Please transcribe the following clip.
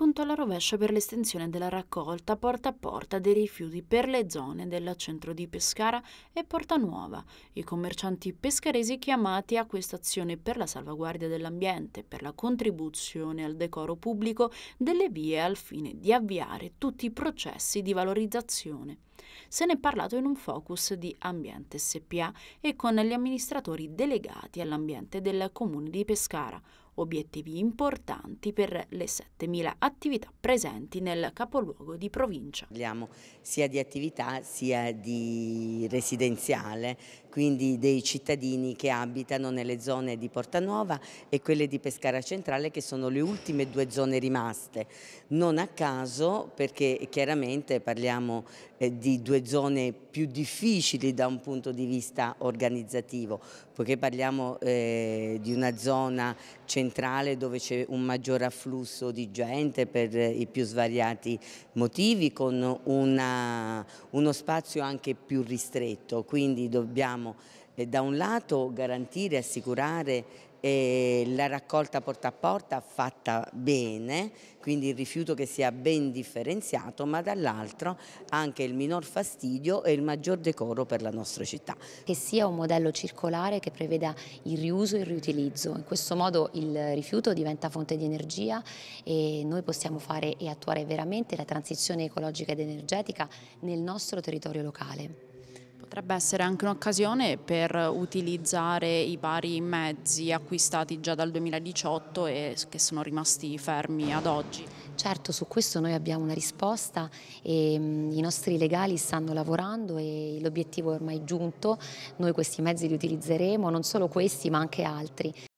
conto alla rovescia per l'estensione della raccolta porta a porta dei rifiuti per le zone del centro di Pescara e Porta Nuova. I commercianti pescaresi chiamati a questa azione per la salvaguardia dell'ambiente, per la contribuzione al decoro pubblico delle vie al fine di avviare tutti i processi di valorizzazione. Se ne è parlato in un focus di Ambiente SPA e con gli amministratori delegati all'ambiente del comune di Pescara, obiettivi importanti per le 7.000 attività presenti nel capoluogo di provincia. Parliamo sia di attività sia di residenziale, quindi dei cittadini che abitano nelle zone di Porta Nuova e quelle di Pescara Centrale che sono le ultime due zone rimaste. Non a caso perché chiaramente parliamo eh, di due zone più difficili da un punto di vista organizzativo, poiché parliamo eh, di una zona centrale centrale dove c'è un maggior afflusso di gente per i più svariati motivi con una, uno spazio anche più ristretto, quindi dobbiamo da un lato garantire, e assicurare eh, la raccolta porta a porta fatta bene, quindi il rifiuto che sia ben differenziato, ma dall'altro anche il minor fastidio e il maggior decoro per la nostra città. Che sia un modello circolare che preveda il riuso e il riutilizzo, in questo modo il rifiuto diventa fonte di energia e noi possiamo fare e attuare veramente la transizione ecologica ed energetica nel nostro territorio locale. Potrebbe essere anche un'occasione per utilizzare i vari mezzi acquistati già dal 2018 e che sono rimasti fermi ad oggi. Certo, su questo noi abbiamo una risposta e mm, i nostri legali stanno lavorando e l'obiettivo è ormai giunto. Noi questi mezzi li utilizzeremo, non solo questi ma anche altri.